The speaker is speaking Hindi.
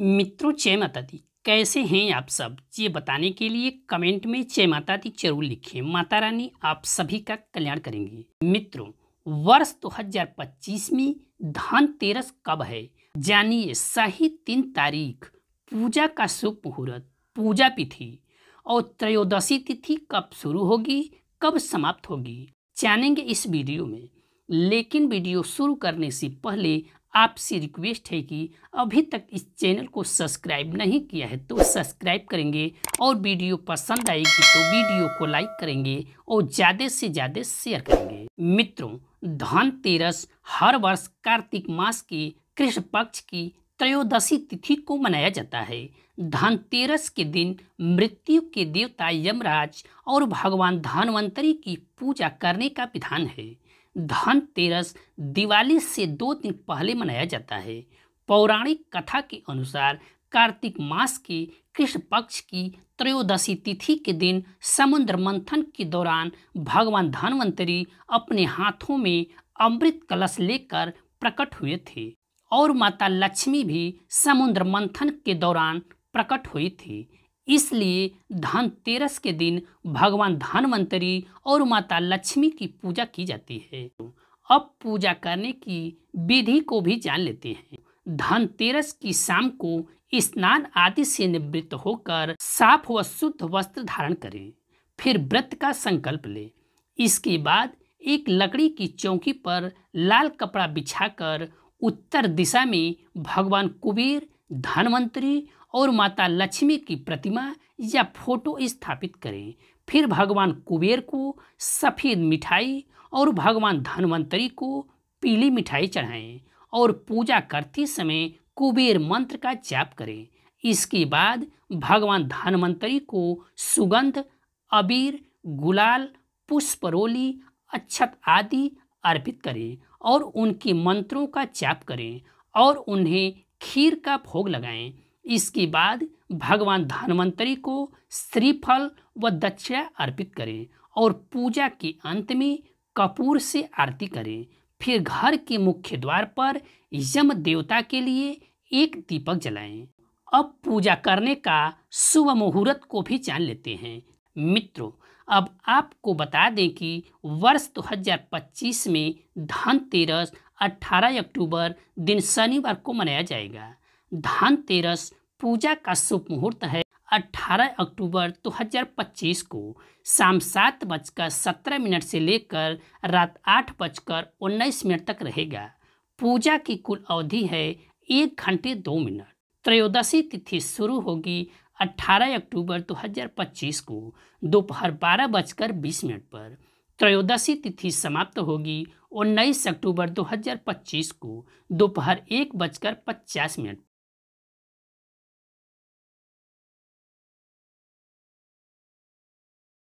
मित्रों जय माता दी कैसे हैं आप सब ये बताने के लिए कमेंट में जय माता दी जरूर लिखें माता रानी आप सभी का कल्याण करेंगे मित्रों वर्ष 2025 में धनतेरस कब है जानिए सही तीन तारीख पूजा का शुभ मुहूर्त पूजा तिथि और त्रयोदशी तिथि कब शुरू होगी कब समाप्त होगी जानेंगे इस वीडियो में लेकिन वीडियो शुरू करने से पहले आपसे रिक्वेस्ट है कि अभी तक इस चैनल को सब्सक्राइब नहीं किया है तो सब्सक्राइब करेंगे और वीडियो पसंद आएगी तो वीडियो को लाइक करेंगे और ज़्यादा से ज़्यादा शेयर करेंगे मित्रों धनतेरस हर वर्ष कार्तिक मास के कृष्ण पक्ष की त्रयोदशी तिथि को मनाया जाता है धनतेरस के दिन मृत्यु के देवता यमराज और भगवान धनवंतरी की पूजा करने का विधान है धनतेरस दिवाली से दो दिन पहले मनाया जाता है पौराणिक कथा के अनुसार कार्तिक मास के कृष्ण पक्ष की त्रयोदशी तिथि के दिन समुद्र मंथन के दौरान भगवान धनवंतरी अपने हाथों में अमृत कलश लेकर प्रकट हुए थे और माता लक्ष्मी भी समुद्र मंथन के दौरान प्रकट हुई थी इसलिए धनतेरस के दिन भगवान धनवंतरी और माता लक्ष्मी की पूजा की जाती है अब पूजा करने की विधि को भी जान लेते हैं धनतेरस की शाम को स्नान आदि से निवृत्त होकर साफ व शुद्ध वस्त्र धारण करें फिर व्रत का संकल्प लें इसके बाद एक लकड़ी की चौकी पर लाल कपड़ा बिछाकर उत्तर दिशा में भगवान कुबेर धनवंतरी और माता लक्ष्मी की प्रतिमा या फोटो स्थापित करें फिर भगवान कुबेर को सफ़ेद मिठाई और भगवान धनवंतरी को पीली मिठाई चढ़ाएं और पूजा करते समय कुबेर मंत्र का जाप करें इसके बाद भगवान धनवंतरी को सुगंध अबीर गुलाल पुष्परोली अक्षत आदि अर्पित करें और उनके मंत्रों का जाप करें और उन्हें खीर का भोग लगाएं इसके बाद भगवान धनवंतरी को श्रीफल व दक्षिणा अर्पित करें और पूजा के अंत में कपूर से आरती करें फिर घर के मुख्य द्वार पर यम देवता के लिए एक दीपक जलाएं। अब पूजा करने का शुभ मुहूर्त को भी जान लेते हैं मित्रों अब आपको बता दें कि वर्ष 2025 में धनतेरस 18 अक्टूबर दिन शनिवार को मनाया जाएगा धनतेरस पूजा का शुभ मुहूर्त है 18 अक्टूबर 2025 को शाम सात बजकर सत्रह मिनट से लेकर रात आठ बजकर उन्नीस मिनट तक रहेगा पूजा की कुल अवधि है एक घंटे दो मिनट त्रयोदशी तिथि शुरू होगी 18 अक्टूबर 2025 को दोपहर बारह बजकर बीस मिनट पर त्रयोदशी तिथि समाप्त होगी 19 अक्टूबर 2025 को दोपहर एक बजकर पचास मिनट